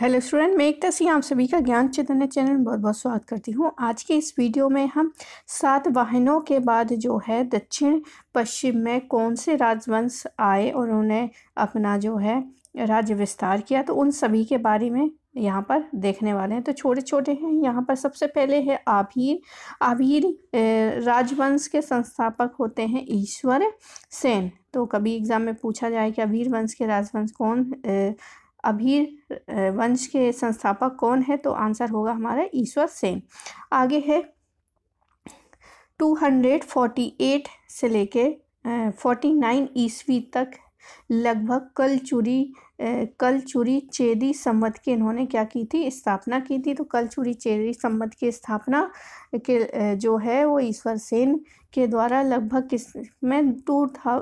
hello student मैं एकता सिंह आप सभी का ज्ञान चैतन्य चैनल बहुत बहुत स्वागत करती हूँ आज के इस वीडियो में हम सात वाहनों के बाद जो है दक्षिण पश्चिम में कौन से राजवंश आए और उन्हें अपना जो है राज्य विस्तार किया तो उन सभी के बारे में यहाँ पर देखने वाले हैं तो छोटे छोटे हैं यहाँ पर सबसे पहले है आभीर आभीर राजवंश के संस्थापक होते हैं ईश्वर सेन तो कभी एग्ज़ाम में पूछा जाए कि आभीर वंश के राजवंश कौन ए, अभीर वंश के संस्थापक कौन है तो आंसर होगा हमारा ईश्वर सेन आगे है टू हंड्रेड फोर्टी एट से लेके फोर्टी नाइन ईस्वी तक लगभग कल कल कलचुरी चेदी संवत की इन्होंने क्या की थी स्थापना की थी तो कल चूरी चेदी संवत की स्थापना के जो है वो ईश्वर सेन के द्वारा लगभग किस में टू था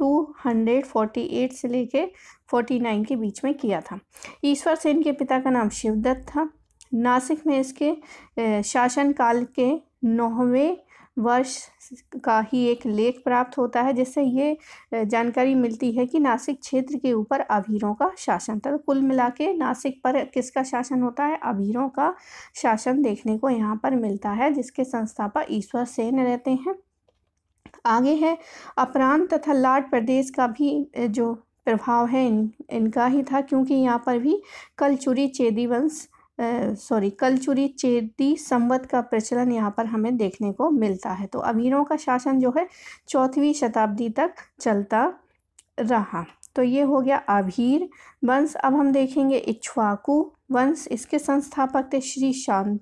248 से लेके 49 के बीच में किया था ईश्वर सेन के पिता का नाम शिवदत्त था नासिक में इसके शासनकाल के नौवें वर्ष का ही एक लेख प्राप्त होता है जिससे ये जानकारी मिलती है कि नासिक क्षेत्र के ऊपर अभीरों का शासन था तो कुल मिला के नासिक पर किसका शासन होता है अभीरों का शासन देखने को यहाँ पर मिलता है जिसके संस्थापक ईश्वर सेन रहते हैं आगे है अपरान तथा लाट प्रदेश का भी जो प्रभाव है इन इनका ही था क्योंकि यहाँ पर भी कलचुरी चेदी वंश सॉरी कलचुरी चेदी संवत का प्रचलन यहाँ पर हमें देखने को मिलता है तो अमीरों का शासन जो है चौथवी शताब्दी तक चलता रहा तो ये हो गया आभीर वंश अब हम देखेंगे इच्छुआकु वंश इसके संस्थापक थे श्री शांत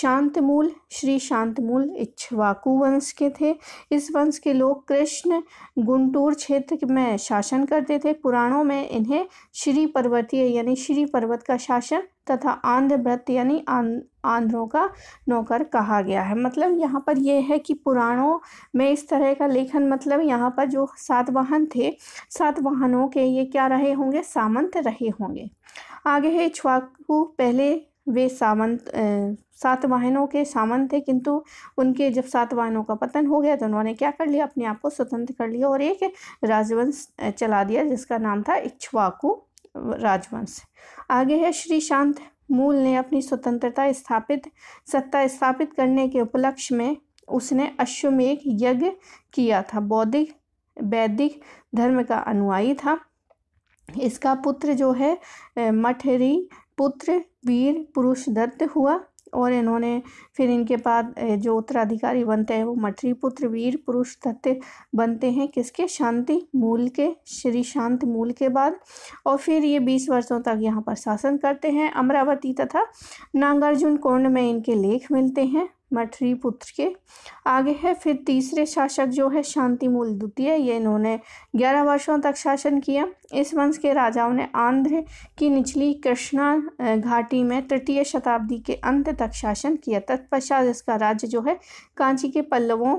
शांतमूल श्री शांतमूल इच्छ्वाकु वंश के थे इस वंश के लोग कृष्ण गुंटूर क्षेत्र में शासन करते थे पुराणों में इन्हें श्री पर्वतीय यानी श्री पर्वत का शासन तथा आंध्र व्रत यानी आंध्रों का नौकर कहा गया है मतलब यहाँ पर यह है कि पुराणों में इस तरह का लेखन मतलब यहाँ पर जो सातवाहन थे सातवाहनों के ये क्या रहे होंगे सामंत रहे होंगे आगे है इच्छ्वाकु पहले वे सामंत सातवाहनों के सामंत थे किंतु उनके जब सातवाहनों का पतन हो गया तो उन्होंने क्या कर लिया अपने आप को स्वतंत्र कर लिया और एक राजवंश चला दिया जिसका नाम था इच्छ्वाकु राजवंश आगे है श्री शांत मूल ने अपनी स्वतंत्रता स्थापित सत्ता स्थापित करने के उपलक्ष्य में उसने अश्वमेघ यज्ञ किया था बौद्धिक वैदिक धर्म का अनुयायी था इसका पुत्र जो है मठरी पुत्र वीर पुरुष दत्त हुआ और इन्होंने फिर इनके बाद जो उत्तराधिकारी बनते हैं वो मठरी पुत्र वीर पुरुष तथ्य बनते हैं किसके शांति मूल के श्री शांत मूल के बाद और फिर ये बीस वर्षों तक यहाँ पर शासन करते हैं अमरावती तथा नागार्जुन कोंड में इनके लेख मिलते हैं मठरी पुत्र के आगे है फिर तीसरे शासक जो है शांति मूल द्वितीय ये इन्होंने ग्यारह वर्षों तक शासन किया इस वंश के राजाओं ने आंध्र की निचली कृष्णा घाटी में तृतीय शताब्दी के अंत तक शासन किया तत्पश्चात इसका राज्य जो है कांची के पल्लवों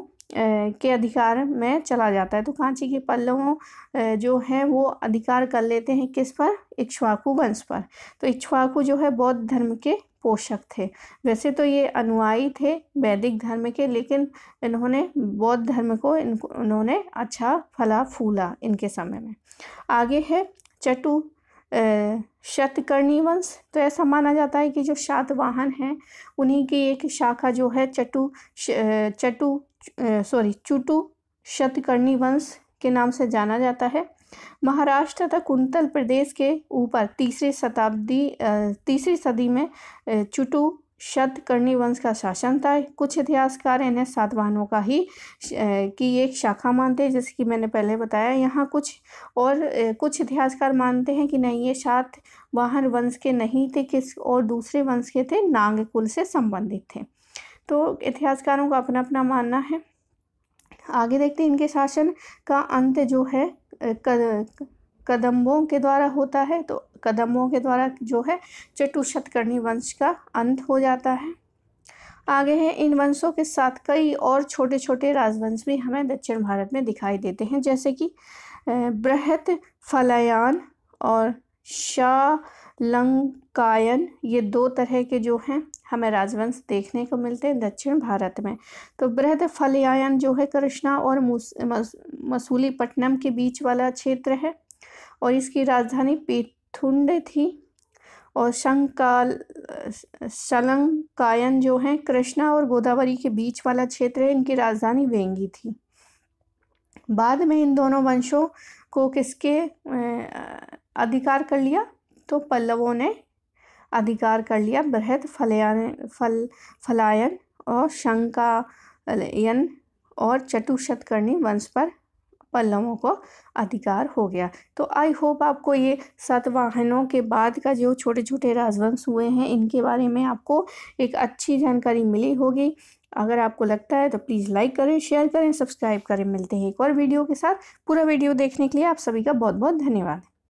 के अधिकार में चला जाता है तो कांची के पल्लवों जो है वो अधिकार कर लेते हैं किस पर इक्ष्वाकु वंश पर तो इक्ष्वाकु जो है बौद्ध धर्म के पोषक थे वैसे तो ये अनुयायी थे वैदिक धर्म के लेकिन इन्होंने बौद्ध धर्म को इनको उन्होंने अच्छा फला फूला इनके समय में आगे है चटु शतकर्णी वंश तो ऐसा माना जाता है कि जो शातवाहन हैं उन्हीं की एक शाखा जो है चटु चटु सॉरी चुटु शतकर्णी वंश के नाम से जाना जाता है महाराष्ट्र तथा कुंतल प्रदेश के ऊपर तीसरी शताब्दी तीसरी सदी में चुटू शत कर्णी वंश का शासन था कुछ इतिहासकार इन्हें सातवाहनों का ही की एक शाखा मानते हैं जैसे कि मैंने पहले बताया यहाँ कुछ और कुछ इतिहासकार मानते हैं कि नहीं ये सात वाहन वंश के नहीं थे किस और दूसरे वंश के थे नांग कुल से संबंधित थे तो इतिहासकारों का अपना अपना मानना है आगे देखते हैं इनके शासन का अंत जो है कदम्बों के द्वारा होता है तो कदम्बों के द्वारा जो है चटुशतकर्णी वंश का अंत हो जाता है आगे है इन वंशों के साथ कई और छोटे छोटे राजवंश भी हमें दक्षिण भारत में दिखाई देते हैं जैसे कि बृहत फलायान और शालंकायन ये दो तरह के जो हैं हमें राजवंश देखने को मिलते हैं दक्षिण भारत में तो बृहद फलयायन जो है कृष्णा और पट्टनम के बीच वाला क्षेत्र है और इसकी राजधानी पेथुंड थी और शंकाल शलंकायन जो है कृष्णा और गोदावरी के बीच वाला क्षेत्र है इनकी राजधानी वेंगी थी बाद में इन दोनों वंशों को किसके अधिकार कर लिया तो पल्लवों ने अधिकार कर लिया बृहद फलयान फल फलायन और शंकायन और चतुशतकर्णी वंश पर पल्लवों को अधिकार हो गया तो आई होप आपको ये सातवाहनों के बाद का जो छोटे छोटे राजवंश हुए हैं इनके बारे में आपको एक अच्छी जानकारी मिली होगी अगर आपको लगता है तो प्लीज़ लाइक करें शेयर करें सब्सक्राइब करें मिलते हैं एक और वीडियो के साथ पूरा वीडियो देखने के लिए आप सभी का बहुत बहुत धन्यवाद